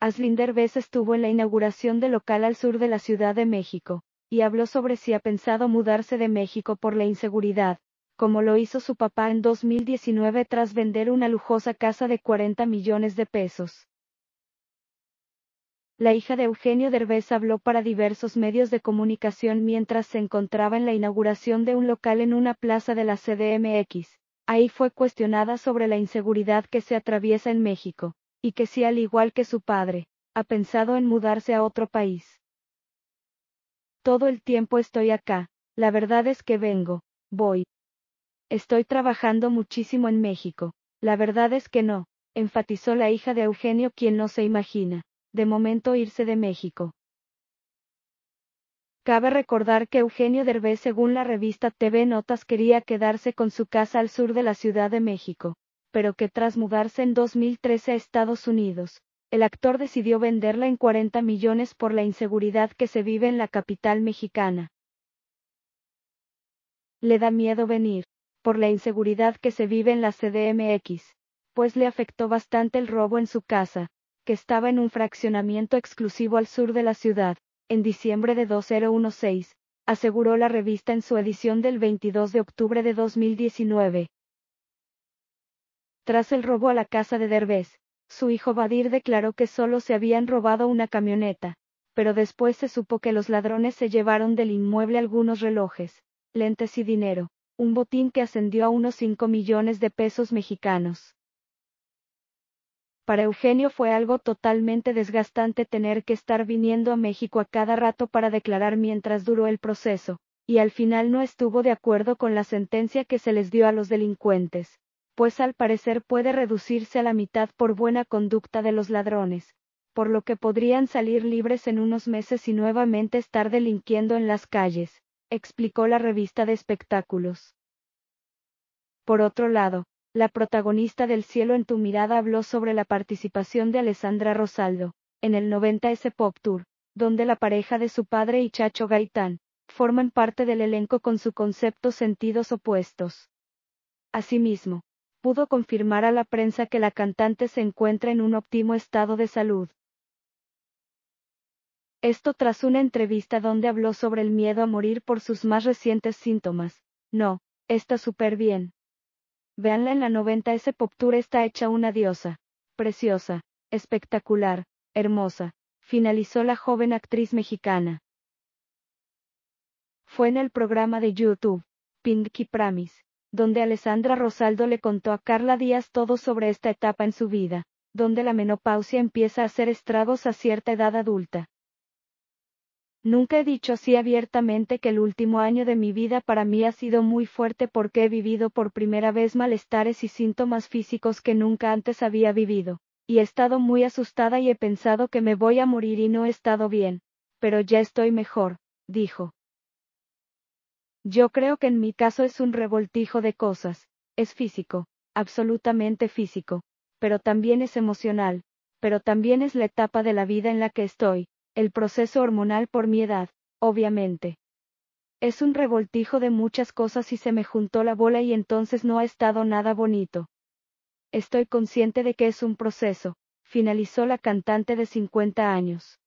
Aslinder Derbez estuvo en la inauguración de local al sur de la Ciudad de México, y habló sobre si ha pensado mudarse de México por la inseguridad, como lo hizo su papá en 2019 tras vender una lujosa casa de 40 millones de pesos. La hija de Eugenio Derbez habló para diversos medios de comunicación mientras se encontraba en la inauguración de un local en una plaza de la CDMX. Ahí fue cuestionada sobre la inseguridad que se atraviesa en México y que si al igual que su padre, ha pensado en mudarse a otro país. Todo el tiempo estoy acá, la verdad es que vengo, voy. Estoy trabajando muchísimo en México, la verdad es que no, enfatizó la hija de Eugenio quien no se imagina, de momento irse de México. Cabe recordar que Eugenio Derbez según la revista TV Notas quería quedarse con su casa al sur de la Ciudad de México pero que tras mudarse en 2013 a Estados Unidos, el actor decidió venderla en 40 millones por la inseguridad que se vive en la capital mexicana. Le da miedo venir, por la inseguridad que se vive en la CDMX, pues le afectó bastante el robo en su casa, que estaba en un fraccionamiento exclusivo al sur de la ciudad, en diciembre de 2016, aseguró la revista en su edición del 22 de octubre de 2019, tras el robo a la casa de Derbez, su hijo Badir declaró que solo se habían robado una camioneta, pero después se supo que los ladrones se llevaron del inmueble algunos relojes, lentes y dinero, un botín que ascendió a unos 5 millones de pesos mexicanos. Para Eugenio fue algo totalmente desgastante tener que estar viniendo a México a cada rato para declarar mientras duró el proceso, y al final no estuvo de acuerdo con la sentencia que se les dio a los delincuentes pues al parecer puede reducirse a la mitad por buena conducta de los ladrones, por lo que podrían salir libres en unos meses y nuevamente estar delinquiendo en las calles, explicó la revista de espectáculos. Por otro lado, la protagonista del Cielo en tu mirada habló sobre la participación de Alessandra Rosaldo, en el 90S Pop Tour, donde la pareja de su padre y Chacho Gaitán, forman parte del elenco con su concepto sentidos opuestos. Asimismo, pudo confirmar a la prensa que la cantante se encuentra en un óptimo estado de salud. Esto tras una entrevista donde habló sobre el miedo a morir por sus más recientes síntomas. No, está súper bien. Veanla en la 90 s Poptura está hecha una diosa. Preciosa, espectacular, hermosa, finalizó la joven actriz mexicana. Fue en el programa de YouTube, Pinky Pramis donde Alessandra Rosaldo le contó a Carla Díaz todo sobre esta etapa en su vida, donde la menopausia empieza a hacer estragos a cierta edad adulta. Nunca he dicho así abiertamente que el último año de mi vida para mí ha sido muy fuerte porque he vivido por primera vez malestares y síntomas físicos que nunca antes había vivido, y he estado muy asustada y he pensado que me voy a morir y no he estado bien, pero ya estoy mejor, dijo. Yo creo que en mi caso es un revoltijo de cosas, es físico, absolutamente físico, pero también es emocional, pero también es la etapa de la vida en la que estoy, el proceso hormonal por mi edad, obviamente. Es un revoltijo de muchas cosas y se me juntó la bola y entonces no ha estado nada bonito. Estoy consciente de que es un proceso, finalizó la cantante de 50 años.